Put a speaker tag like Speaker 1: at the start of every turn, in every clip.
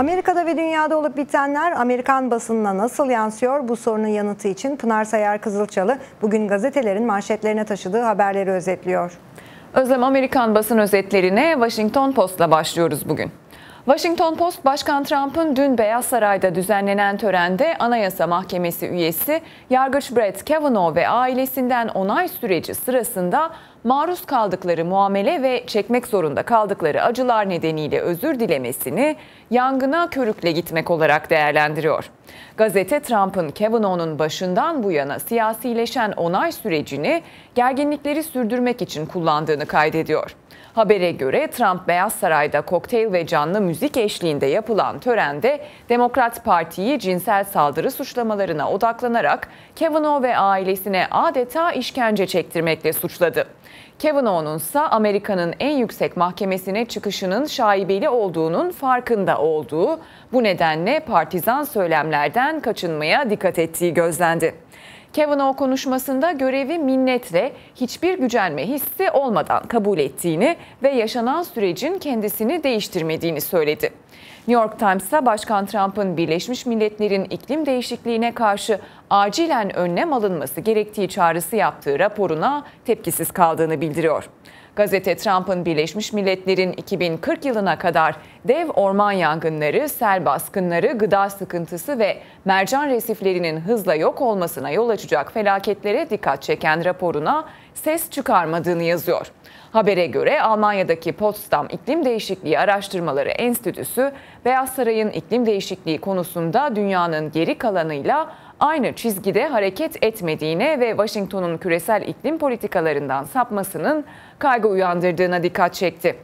Speaker 1: Amerika'da ve dünyada olup bitenler Amerikan basınına nasıl yansıyor? Bu sorunun yanıtı için Pınar Sayar Kızılçalı bugün gazetelerin manşetlerine taşıdığı haberleri özetliyor. Özlem Amerikan basın özetlerine Washington Post'la başlıyoruz bugün. Washington Post, Başkan Trump'ın dün Beyaz Saray'da düzenlenen törende Anayasa Mahkemesi üyesi Yargıç Brett Kavanaugh ve ailesinden onay süreci sırasında maruz kaldıkları muamele ve çekmek zorunda kaldıkları acılar nedeniyle özür dilemesini yangına körükle gitmek olarak değerlendiriyor. Gazete Trump'ın Kavanaugh'un başından bu yana siyasileşen onay sürecini gerginlikleri sürdürmek için kullandığını kaydediyor. Habere göre Trump Beyaz Saray'da kokteyl ve canlı müzik eşliğinde yapılan törende Demokrat Parti'yi cinsel saldırı suçlamalarına odaklanarak Kavanaugh ve ailesine adeta işkence çektirmekle suçladı. Kavanaugh'un ise Amerika'nın en yüksek mahkemesine çıkışının şaibeli olduğunun farkında olduğu, bu nedenle partizan söylemlerden kaçınmaya dikkat ettiği gözlendi. Kavanaugh konuşmasında görevi minnetle hiçbir gücenme hissi olmadan kabul ettiğini ve yaşanan sürecin kendisini değiştirmediğini söyledi. New York Times'a Başkan Trump'ın Birleşmiş Milletler'in iklim değişikliğine karşı acilen önlem alınması gerektiği çağrısı yaptığı raporuna tepkisiz kaldığını bildiriyor. Gazete Trump'ın Birleşmiş Milletler'in 2040 yılına kadar dev orman yangınları, sel baskınları, gıda sıkıntısı ve mercan resiflerinin hızla yok olmasına yol açacak felaketlere dikkat çeken raporuna ses çıkarmadığını yazıyor. Habere göre Almanya'daki Potsdam İklim Değişikliği Araştırmaları Enstitüsü, Beyaz Saray'ın iklim değişikliği konusunda dünyanın geri kalanıyla aynı çizgide hareket etmediğine ve Washington'un küresel iklim politikalarından sapmasının kaygı uyandırdığına dikkat çekti.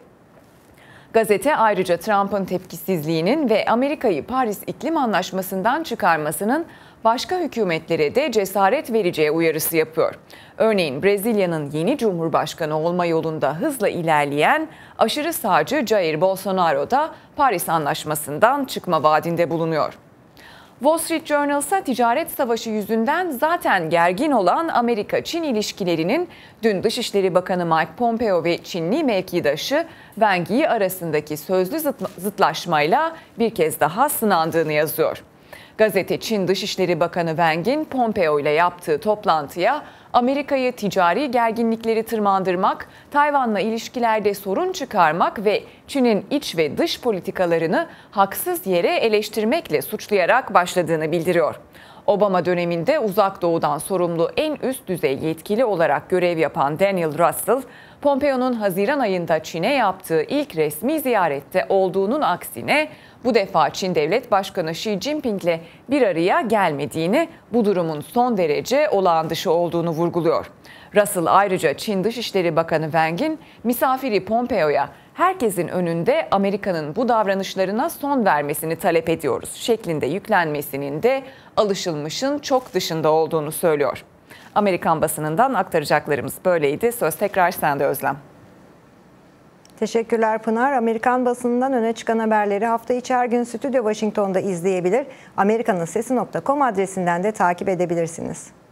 Speaker 1: Gazete ayrıca Trump'ın tepkisizliğinin ve Amerika'yı Paris İklim Anlaşması'ndan çıkarmasının başka hükümetlere de cesaret vereceği uyarısı yapıyor. Örneğin Brezilya'nın yeni cumhurbaşkanı olma yolunda hızla ilerleyen aşırı sağcı Jair Bolsonaro da Paris Anlaşması'ndan çıkma vaadinde bulunuyor. Wall Street Journalsa ticaret savaşı yüzünden zaten gergin olan Amerika-Çin ilişkilerinin dün Dışişleri Bakanı Mike Pompeo ve Çinli mevkidaşı Wang Yi arasındaki sözlü zıtlaşmayla bir kez daha sınandığını yazıyor. Gazete Çin Dışişleri Bakanı Weng'in Pompeo ile yaptığı toplantıya Amerika'yı ticari gerginlikleri tırmandırmak, Tayvan'la ilişkilerde sorun çıkarmak ve Çin'in iç ve dış politikalarını haksız yere eleştirmekle suçlayarak başladığını bildiriyor. Obama döneminde uzak doğudan sorumlu en üst düzey yetkili olarak görev yapan Daniel Russell, Pompeo'nun Haziran ayında Çin'e yaptığı ilk resmi ziyarette olduğunun aksine bu defa Çin Devlet Başkanı Xi ile bir araya gelmediğini, bu durumun son derece olağan dışı olduğunu vurguluyor. Russell ayrıca Çin Dışişleri Bakanı Wang'in misafiri Pompeo'ya herkesin önünde Amerika'nın bu davranışlarına son vermesini talep ediyoruz şeklinde yüklenmesinin de alışılmışın çok dışında olduğunu söylüyor. Amerikan basınından aktaracaklarımız böyleydi. Söz tekrar sende Özlem. Teşekkürler Pınar. Amerikan basınından öne çıkan haberleri hafta içi her gün Stüdyo Washington'da izleyebilir. Amerikanın Sesi.com adresinden de takip edebilirsiniz.